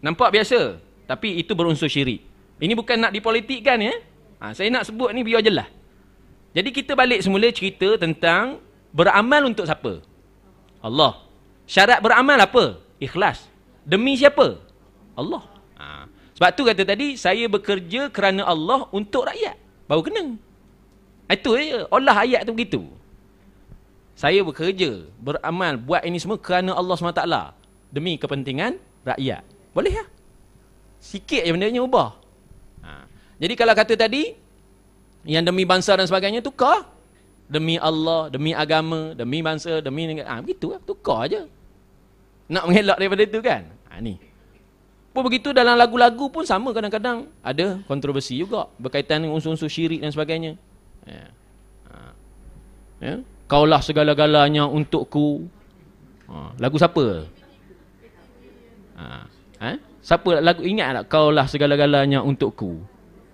Speaker 1: Nampak biasa, tapi itu berunsur syirik. Ini bukan nak dipolitikkan ya. Ha, saya nak sebut ni biar jelas. Jadi kita balik semula cerita tentang beramal untuk siapa? Allah. Syarat beramal apa? Ikhlas. Demi siapa? Allah. Ha. Sebab tu kata tadi, saya bekerja kerana Allah untuk rakyat. Baru kena. Ah, itu je eh, Allah ayat tu begitu Saya bekerja Beramal Buat ini semua Kerana Allah SWT Demi kepentingan Rakyat Boleh lah Sikit je benda ni ubah ha. Jadi kalau kata tadi Yang demi bangsa dan sebagainya Tukar Demi Allah Demi agama Demi bangsa Demi negara ha, Begitu lah Tukar je Nak mengelak daripada itu kan ha, Ni pun begitu dalam lagu-lagu pun sama kadang-kadang ada kontroversi juga berkaitan dengan unsur-unsur syirik dan sebagainya. Ya. Ha. ya. Kaulah segala-galanya untukku. Ha. lagu siapa? Ha. Ha. Siapa lagu ingat tak kaulah segala-galanya untukku?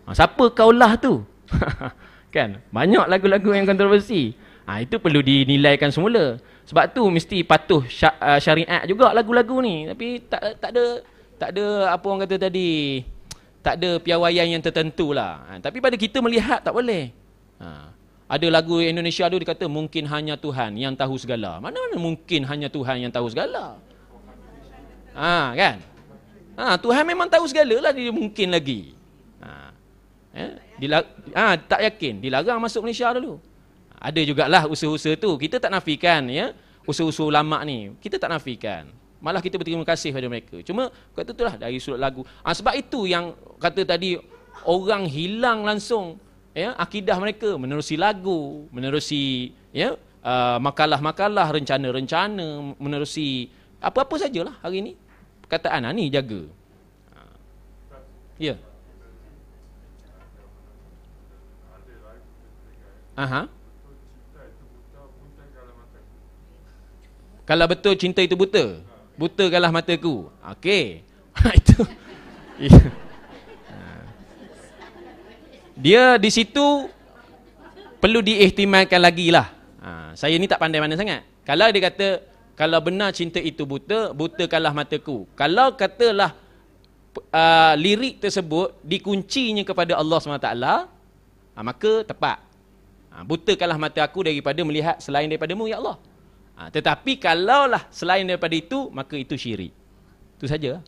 Speaker 1: Ha. siapa kaulah tu? [laughs] kan? Banyak lagu-lagu yang kontroversi. Ha, itu perlu dinilaikan semula. Sebab tu mesti patuh uh, syariat juga lagu-lagu ni. Tapi tak tak ada tak ada apa orang kata tadi. Tak ada piawaian yang tertentu lah. Ha, tapi pada kita melihat tak boleh. Ha. Ada lagu Indonesia tu dikata mungkin hanya Tuhan yang tahu segala. Mana-mana mungkin hanya Tuhan yang tahu segala. Ha, kan? Ha, Tuhan memang tahu segala lah dia mungkin lagi. Ha. Eh? Ya, Dila- ha, tak yakin. Dilarang masuk Malaysia dulu. Ada jugalah usaha-usaha tu. Kita tak nafikan ya. Usaha-usaha lama ni. Kita tak nafikan. Malah kita berterima kasih pada mereka. Cuma kata lah dari sudut lagu. Ha, sebab itu yang kata tadi orang hilang langsung ya akidah mereka menerusi lagu menerusi ya uh, makalah-makalah rencana-rencana menerusi apa-apa sajalah hari ini perkataan ah ni jaga ya aha kalau betul cinta itu buta buta kalah mataku okey [laughs] itu ya dia di situ perlu diihtimalkan lagi lah ha, saya ni tak pandai mana sangat kalau dia kata kalau benar cinta itu buta buta kalah mataku kalau katalah uh, lirik tersebut dikuncinya kepada Allah SWT ha, maka tepat ha, buta kalah mata aku daripada melihat selain daripadamu ya Allah ha, tetapi kalaulah selain daripada itu maka itu syirik itu saja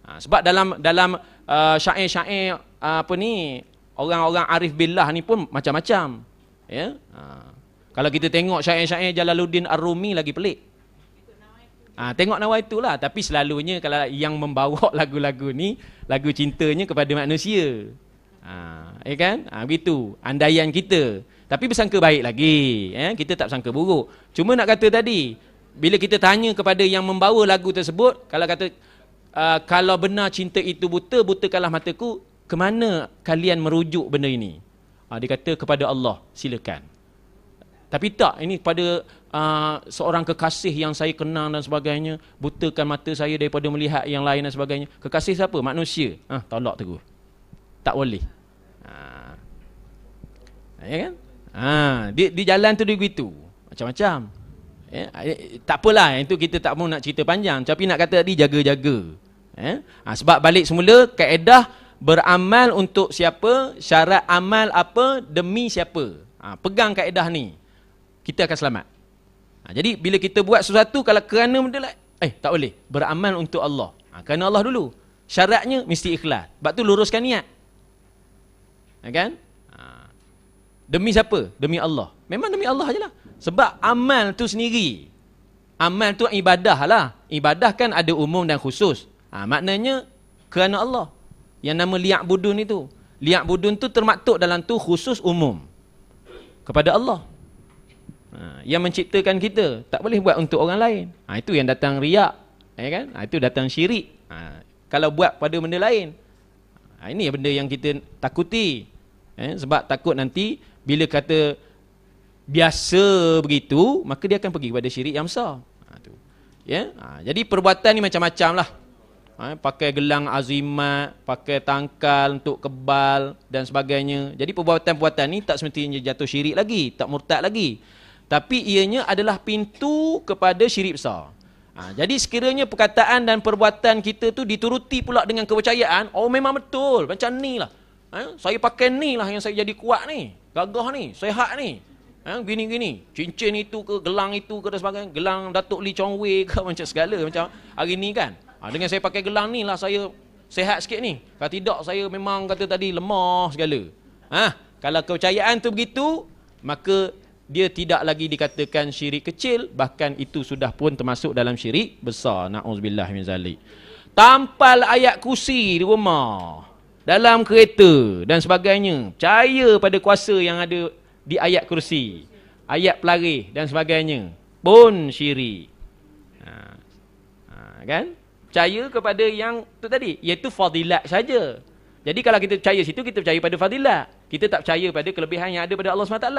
Speaker 1: ha, sebab dalam dalam uh, syair-syair uh, apa ni orang-orang arif billah ni pun macam-macam. Ya. Ha. Kalau kita tengok syair-syair Jalaluddin Ar-Rumi lagi pelik. Ha, tengok nawa itulah tapi selalunya kalau yang membawa [laughs] lagu-lagu ni lagu cintanya kepada manusia. Ha, ya kan? Ha, begitu andaian kita. Tapi bersangka baik lagi, ya? kita tak sangka buruk. Cuma nak kata tadi, bila kita tanya kepada yang membawa lagu tersebut, kalau kata, uh, kalau benar cinta itu buta, buta kalah mataku, kemana kalian merujuk benda ini? Ha, dia kata kepada Allah, silakan. Tapi tak, ini pada uh, ah, seorang kekasih yang saya kenal dan sebagainya, butakan mata saya daripada melihat yang lain dan sebagainya. Kekasih siapa? Manusia. Ah, ha, tolak teguh. Tak boleh. Ha. Ya kan? Ha, di, di jalan tu begitu. Macam-macam. Ya, eh, tak apalah, itu kita tak mau nak cerita panjang. Tapi nak kata tadi, jaga-jaga. Ya? Ha, sebab balik semula, kaedah, beramal untuk siapa, syarat amal apa, demi siapa. Ha, pegang kaedah ni, kita akan selamat. Ha, jadi bila kita buat sesuatu, kalau kerana benda lain, eh tak boleh, beramal untuk Allah. Ha, kerana Allah dulu, syaratnya mesti ikhlas. Sebab tu luruskan niat. Ha, kan? Ha, demi siapa? Demi Allah. Memang demi Allah lah. Sebab amal tu sendiri, amal tu ibadah lah. Ibadah kan ada umum dan khusus. Ha, maknanya kerana Allah yang nama liak budun itu. Liak budun itu termaktuk dalam tu khusus umum kepada Allah. Ha, yang menciptakan kita tak boleh buat untuk orang lain. Ha, itu yang datang riak, ya kan? Ha, itu datang syirik. Ha, kalau buat pada benda lain. Ha, ini benda yang kita takuti. Eh, sebab takut nanti bila kata biasa begitu, maka dia akan pergi kepada syirik yang besar. Ha, Ya? Ha, jadi perbuatan ni macam-macam lah eh, pakai gelang azimat, pakai tangkal untuk kebal dan sebagainya. Jadi perbuatan-perbuatan ini tak semestinya jatuh syirik lagi, tak murtad lagi. Tapi ianya adalah pintu kepada syirik besar. Ha, jadi sekiranya perkataan dan perbuatan kita tu dituruti pula dengan kepercayaan, oh memang betul, macam ni lah. Ha, saya pakai ni lah yang saya jadi kuat ni, gagah ni, sehat ni. Ha, gini-gini, cincin itu ke, gelang itu ke dan sebagainya, gelang Datuk Lee Chong Wei ke [laughs] macam segala, macam hari ni kan ha, Dengan saya pakai gelang ni lah saya Sehat sikit ni Kalau tidak saya memang kata tadi lemah segala ha, Kalau kepercayaan tu begitu Maka dia tidak lagi dikatakan syirik kecil Bahkan itu sudah pun termasuk dalam syirik besar Na'udzubillah min zalik Tampal ayat kursi di rumah Dalam kereta dan sebagainya Percaya pada kuasa yang ada di ayat kursi Ayat pelarih dan sebagainya Pun syirik ha, ha, Kan? percaya kepada yang tu tadi iaitu fadilat saja. Jadi kalau kita percaya situ kita percaya pada fadilat. Kita tak percaya pada kelebihan yang ada pada Allah SWT.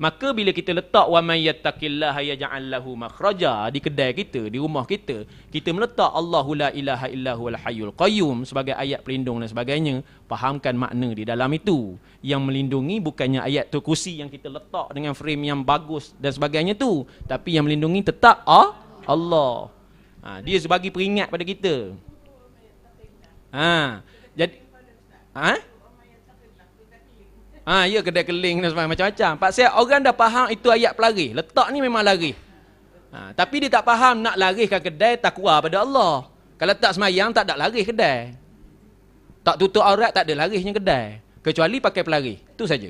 Speaker 1: Maka bila kita letak wa may yattaqillaha yaj'al lahu makhraja di kedai kita, di rumah kita, kita meletak Allahu la ilaha illahu al hayyul qayyum sebagai ayat pelindung dan sebagainya, fahamkan makna di dalam itu. Yang melindungi bukannya ayat tu kursi yang kita letak dengan frame yang bagus dan sebagainya tu, tapi yang melindungi tetap ah, Allah. Ha, dia sebagai peringat pada kita. Ha, jadi ha? Ha, ya kedai keling dan sebagainya macam-macam. Pak saya orang dah faham itu ayat pelari. Letak ni memang lari. Ha, tapi dia tak faham nak larikan kedai takwa pada Allah. Kalau tak semayang tak ada lari kedai. Tak tutup aurat tak ada larinya kedai. Kecuali pakai pelari. Itu saja.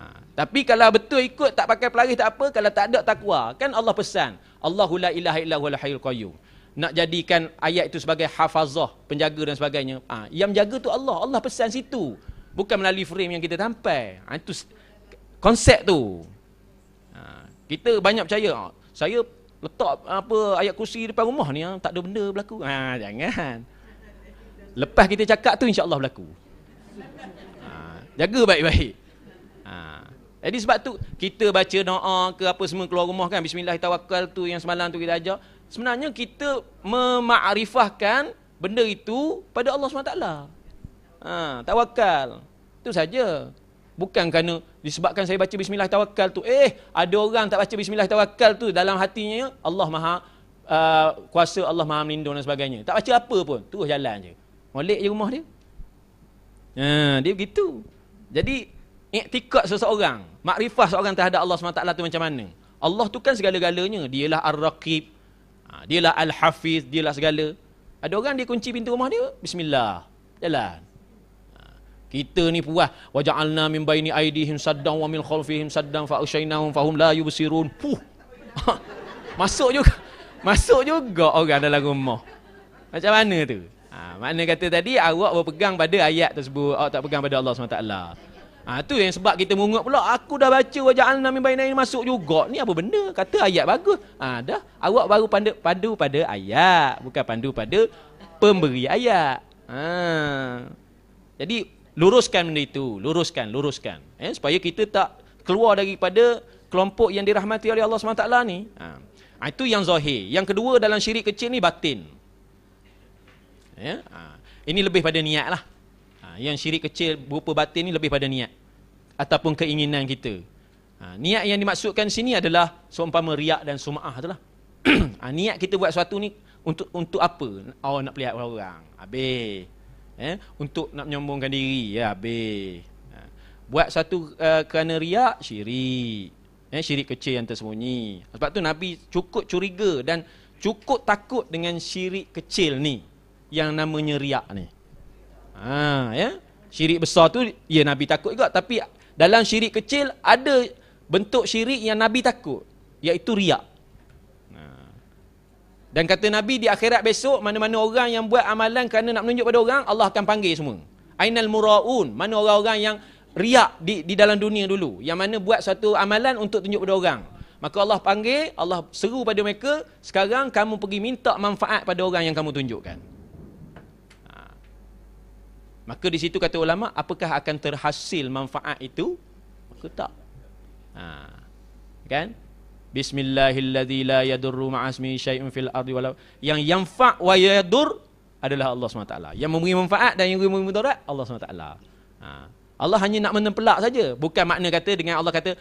Speaker 1: Ha, tapi kalau betul ikut tak pakai pelaris tak apa kalau tak ada takwa kan Allah pesan Allahu la ilaha illa huwal hayyul qayyum nak jadikan ayat itu sebagai hafazah penjaga dan sebagainya ha, yang menjaga tu Allah Allah pesan situ bukan melalui frame yang kita tampai ha, itu konsep tu ha, kita banyak percaya ha, saya letak apa ayat kursi depan rumah ni ha, tak ada benda berlaku ha, jangan lepas kita cakap tu insyaallah berlaku ha, jaga baik-baik jadi sebab tu kita baca doa ke apa semua keluar rumah kan bismillah tawakal tu yang semalam tu kita ajar. Sebenarnya kita memakrifahkan benda itu pada Allah SWT. Ha, tawakal. Itu saja. Bukan kerana disebabkan saya baca bismillah tawakal tu. Eh, ada orang tak baca bismillah tawakal tu dalam hatinya Allah Maha uh, kuasa Allah Maha melindung dan sebagainya. Tak baca apa pun, terus jalan je. Molek je rumah dia. Ha, dia begitu. Jadi i'tikad seseorang, makrifah seorang terhadap Allah SWT tu macam mana? Allah tu kan segala-galanya. Dialah Ar-Raqib, ha, dialah Al-Hafiz, dialah segala. Ada orang dia kunci pintu rumah dia, Bismillah, jalan. Ha, kita ni puas. Wa ja'alna min baini aidihim saddan wa min khalfihim saddan fa ushaynahum fahum la yubsirun. Puh. Ha, masuk juga. Masuk juga orang dalam rumah. Macam mana tu? Ha, makna kata tadi awak berpegang pada ayat tersebut, awak tak pegang pada Allah SWT. Ha, tu yang sebab kita mengungut pula. Aku dah baca wajah Al-Nami Bainain masuk juga. Ni apa benda? Kata ayat bagus. Ha, dah. Awak baru pandu, pandu pada ayat. Bukan pandu pada pemberi ayat. Ha. Jadi, luruskan benda itu. Luruskan, luruskan. Eh, supaya kita tak keluar daripada kelompok yang dirahmati oleh Allah SWT ni. Ha. Ha, itu yang zahir. Yang kedua dalam syirik kecil ni batin. Ya? Ha. Ini lebih pada niat lah. Ha, yang syirik kecil berupa batin ni lebih pada niat ataupun keinginan kita. Ha, niat yang dimaksudkan sini adalah seumpama riak dan sumah itulah. [clears throat] ha, niat kita buat sesuatu ni untuk untuk apa? Oh nak pelihat orang-orang. Habis. Eh, untuk nak menyombongkan diri. Ya, habis. Ha, buat satu uh, kerana riak, syirik. Eh, syirik kecil yang tersembunyi. Sebab tu Nabi cukup curiga dan cukup takut dengan syirik kecil ni yang namanya riak ni. Ha, ya. Syirik besar tu ya Nabi takut juga tapi dalam syirik kecil ada bentuk syirik yang Nabi takut iaitu riak. Dan kata Nabi di akhirat besok mana-mana orang yang buat amalan kerana nak menunjuk pada orang Allah akan panggil semua. Ainal muraun, mana orang-orang yang riak di di dalam dunia dulu, yang mana buat satu amalan untuk tunjuk pada orang. Maka Allah panggil, Allah seru pada mereka, sekarang kamu pergi minta manfaat pada orang yang kamu tunjukkan. Maka di situ kata ulama, apakah akan terhasil manfaat itu? Maka tak. Ha. Kan? Bismillahilladzi la yadurru ma'asmi syai'un fil ardi walau. Yang yanfa' wa yadur adalah Allah SWT. Yang memberi manfaat dan yang memberi mudarat, Allah SWT. Ha. Allah hanya nak menempelak saja. Bukan makna kata dengan Allah kata,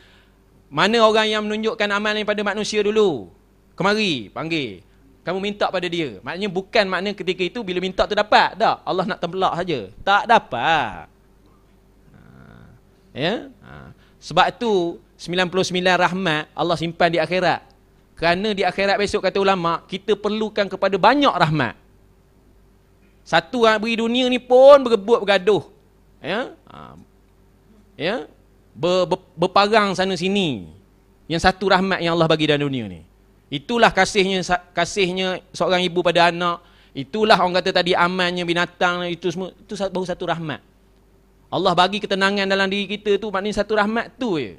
Speaker 1: mana orang yang menunjukkan amalan pada manusia dulu? Kemari, panggil kamu minta pada dia. Maknanya bukan maknanya ketika itu bila minta tu dapat. Tak. Allah nak tembelak saja. Tak dapat. Ha. Ya. Ha. Sebab tu 99 rahmat Allah simpan di akhirat. Kerana di akhirat besok kata ulama, kita perlukan kepada banyak rahmat. Satu orang beri dunia ni pun berebut bergaduh. Ya. Ha. Ya. Ber, ber, berparang sana sini. Yang satu rahmat yang Allah bagi dalam dunia ni. Itulah kasihnya kasihnya seorang ibu pada anak. Itulah orang kata tadi amannya binatang itu semua itu baru satu rahmat. Allah bagi ketenangan dalam diri kita tu maknanya satu rahmat tu je.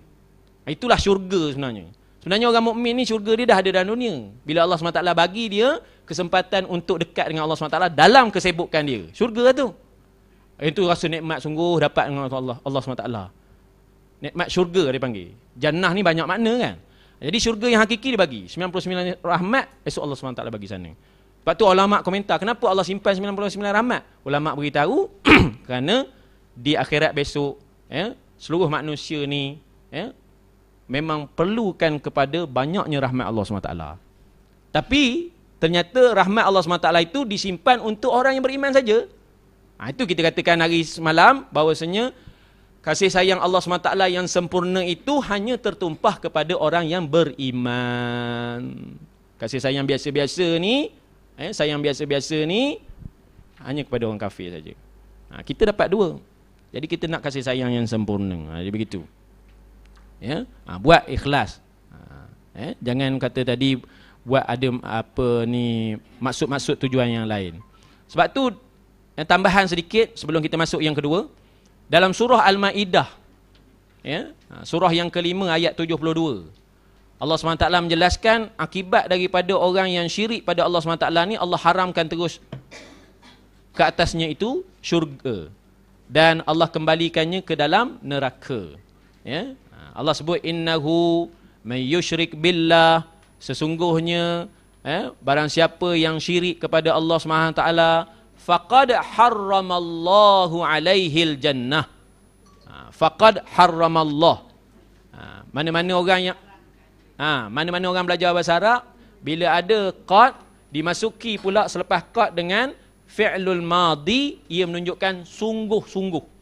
Speaker 1: Ha, itulah syurga sebenarnya. Sebenarnya orang mukmin ni syurga dia dah ada dalam dunia. Bila Allah SWT bagi dia kesempatan untuk dekat dengan Allah SWT dalam kesibukan dia. Syurga tu. Ha, itu rasa nikmat sungguh dapat dengan Allah, Allah SWT. Nikmat syurga dia panggil. Jannah ni banyak makna kan? Jadi syurga yang hakiki dia bagi. 99 rahmat esok Allah SWT bagi sana. Lepas tu ulama komentar, kenapa Allah simpan 99 rahmat? Ulama beritahu [clears throat] kerana di akhirat besok ya, seluruh manusia ni ya, memang perlukan kepada banyaknya rahmat Allah SWT. Tapi ternyata rahmat Allah SWT itu disimpan untuk orang yang beriman saja. Ha, itu kita katakan hari semalam bahawasanya Kasih sayang Allah SWT yang sempurna itu hanya tertumpah kepada orang yang beriman. Kasih sayang biasa-biasa ni, eh, sayang biasa-biasa ni, hanya kepada orang kafir saja. Ha, kita dapat dua. Jadi kita nak kasih sayang yang sempurna. Ha, jadi begitu. Ya? Ha, buat ikhlas. Ha, eh? Jangan kata tadi, buat ada apa ni, maksud-maksud tujuan yang lain. Sebab tu, yang eh, tambahan sedikit sebelum kita masuk yang kedua. Yang kedua dalam surah Al-Maidah ya ha, surah yang kelima ayat 72 Allah SWT menjelaskan akibat daripada orang yang syirik pada Allah SWT ni Allah haramkan terus ke atasnya itu syurga dan Allah kembalikannya ke dalam neraka ya ha, Allah sebut innahu may yushrik billah sesungguhnya eh, barang siapa yang syirik kepada Allah Subhanahu faqad harramallahu alaihil jannah ha, faqad harramallah ha, mana-mana orang yang ha, mana-mana orang belajar bahasa Arab bila ada kot dimasuki pula selepas kot dengan fi'lul madi ia menunjukkan sungguh-sungguh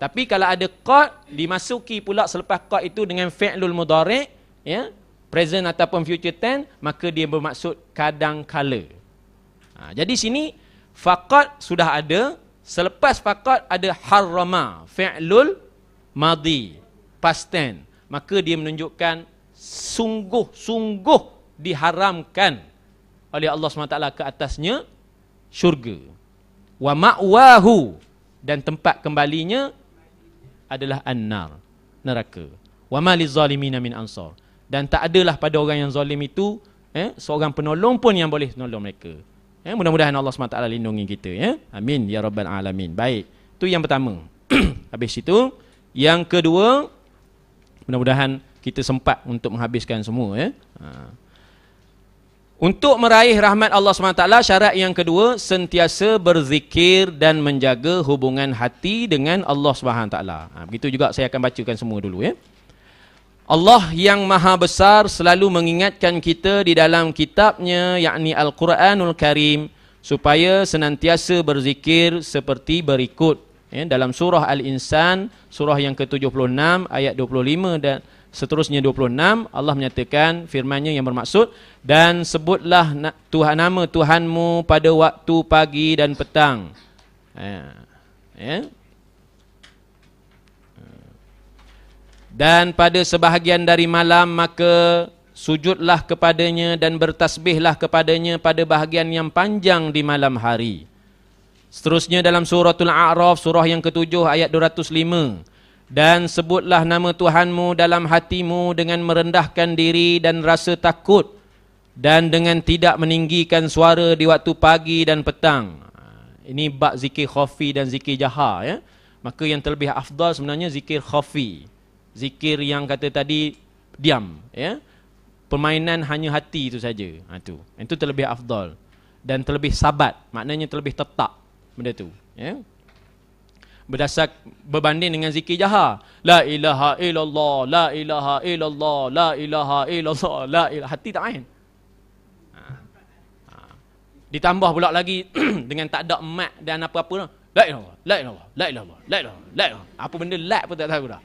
Speaker 1: tapi kalau ada kot dimasuki pula selepas kot itu dengan fi'lul mudhari ya present ataupun future tense maka dia bermaksud kadang kala ha, jadi sini Fakat sudah ada selepas fakat ada harama fi'lul madi Pasten. maka dia menunjukkan sungguh-sungguh diharamkan oleh Allah SWT ke atasnya syurga wa ma'wahu dan tempat kembalinya adalah annar neraka wa ma lizalimina min ansar dan tak adalah pada orang yang zalim itu eh, seorang penolong pun yang boleh menolong mereka Ya, mudah-mudahan Allah SWT lindungi kita ya. Amin ya rabbal alamin. Baik. Itu yang pertama. [clears throat] Habis itu, yang kedua mudah-mudahan kita sempat untuk menghabiskan semua ya. Ha. Untuk meraih rahmat Allah SWT, syarat yang kedua, sentiasa berzikir dan menjaga hubungan hati dengan Allah SWT. Ha, begitu juga saya akan bacakan semua dulu. ya. Allah yang maha besar selalu mengingatkan kita di dalam kitabnya yakni Al-Quranul Karim supaya senantiasa berzikir seperti berikut ya, dalam surah Al-Insan surah yang ke-76 ayat 25 dan seterusnya 26 Allah menyatakan firman-Nya yang bermaksud dan sebutlah Tuhan nama Tuhanmu pada waktu pagi dan petang ya, ya. Dan pada sebahagian dari malam maka sujudlah kepadanya dan bertasbihlah kepadanya pada bahagian yang panjang di malam hari. Seterusnya dalam surah al A'raf surah yang ketujuh ayat 205. Dan sebutlah nama Tuhanmu dalam hatimu dengan merendahkan diri dan rasa takut dan dengan tidak meninggikan suara di waktu pagi dan petang. Ini bak zikir khafi dan zikir jahar. Ya? Maka yang terlebih afdal sebenarnya zikir khafi zikir yang kata tadi diam ya permainan hanya hati itu saja ha tu itu terlebih afdal dan terlebih sabat maknanya terlebih tetap benda tu ya berdasar berbanding dengan zikir jahar la ilaha illallah la ilaha illallah la ilaha illallah la ilaha hati tak main ha. Ha. ditambah pula lagi [clears throat] dengan tak ada mat dan apa-apa la ilaha la ilaha la ilaha la ilaha apa benda la? pun tak tahu dah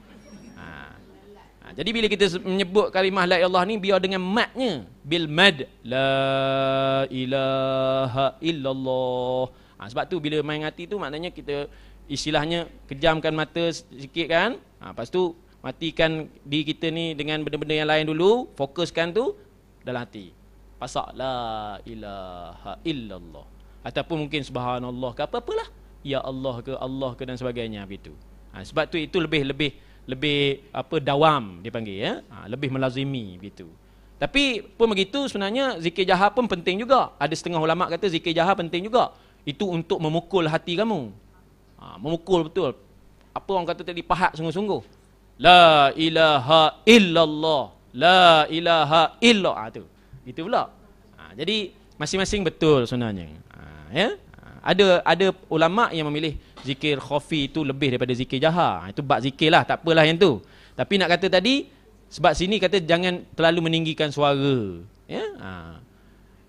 Speaker 1: Ha, jadi bila kita menyebut kalimah la ilaha ni biar dengan matnya bil mad la ilaha illallah. Ha, sebab tu bila main hati tu maknanya kita istilahnya kejamkan mata sikit kan. Ha, lepas tu matikan di kita ni dengan benda-benda yang lain dulu, fokuskan tu dalam hati. Pasak la ilaha illallah. Ataupun mungkin subhanallah ke apa-apalah. Ya Allah ke Allah ke dan sebagainya begitu. Ha, sebab tu itu lebih-lebih lebih apa dawam dipanggil ya ha, lebih melazimi begitu tapi pun begitu sebenarnya zikir jahar pun penting juga ada setengah ulama kata zikir jahar penting juga itu untuk memukul hati kamu ha, memukul betul apa orang kata tadi pahat sungguh-sungguh la ilaha illallah la ilaha illallah ha, tu itu pula ha, jadi masing-masing betul sebenarnya ha, ya ha, ada ada ulama yang memilih zikir khafi itu lebih daripada zikir jahar. Ha, itu bab lah, tak apalah yang tu. Tapi nak kata tadi sebab sini kata jangan terlalu meninggikan suara. Ya. Ha.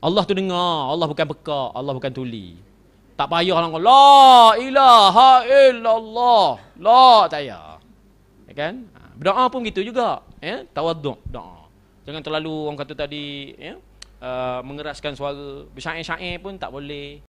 Speaker 1: Allah tu dengar, Allah bukan pekak, Allah bukan tuli. Tak payah orang la ilaha illallah. La tak payah. Ya kan? Ha, berdoa pun gitu juga, ya, tawadduk doa. Jangan terlalu orang kata tadi ya, uh, mengeraskan suara, bersyair-syair pun tak boleh.